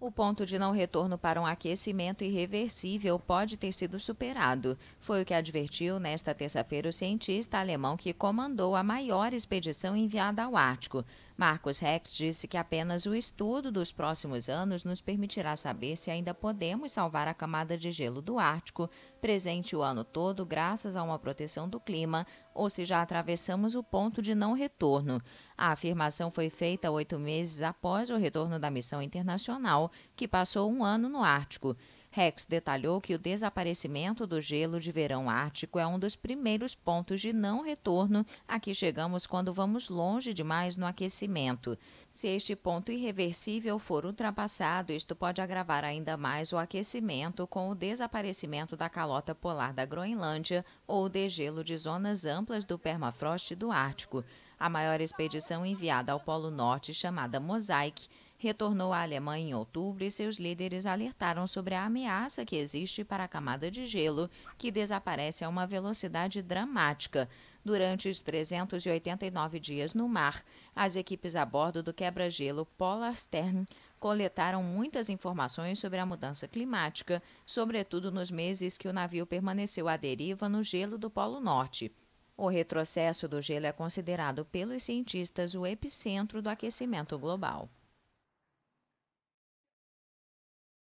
O ponto de não retorno para um aquecimento irreversível pode ter sido superado. Foi o que advertiu nesta terça-feira o cientista alemão que comandou a maior expedição enviada ao Ártico. Marcos Rex disse que apenas o estudo dos próximos anos nos permitirá saber se ainda podemos salvar a camada de gelo do Ártico, presente o ano todo graças a uma proteção do clima, ou se já atravessamos o ponto de não retorno. A afirmação foi feita oito meses após o retorno da missão internacional, que passou um ano no Ártico. Rex detalhou que o desaparecimento do gelo de verão ártico é um dos primeiros pontos de não retorno a que chegamos quando vamos longe demais no aquecimento. Se este ponto irreversível for ultrapassado, isto pode agravar ainda mais o aquecimento com o desaparecimento da calota polar da Groenlândia ou o degelo de zonas amplas do permafrost do Ártico. A maior expedição enviada ao Polo Norte, chamada Mosaic, retornou à Alemanha em outubro e seus líderes alertaram sobre a ameaça que existe para a camada de gelo, que desaparece a uma velocidade dramática. Durante os 389 dias no mar, as equipes a bordo do quebra-gelo Polar Stern coletaram muitas informações sobre a mudança climática, sobretudo nos meses que o navio permaneceu à deriva no gelo do Polo Norte. O retrocesso do gelo é considerado pelos cientistas o epicentro do aquecimento global.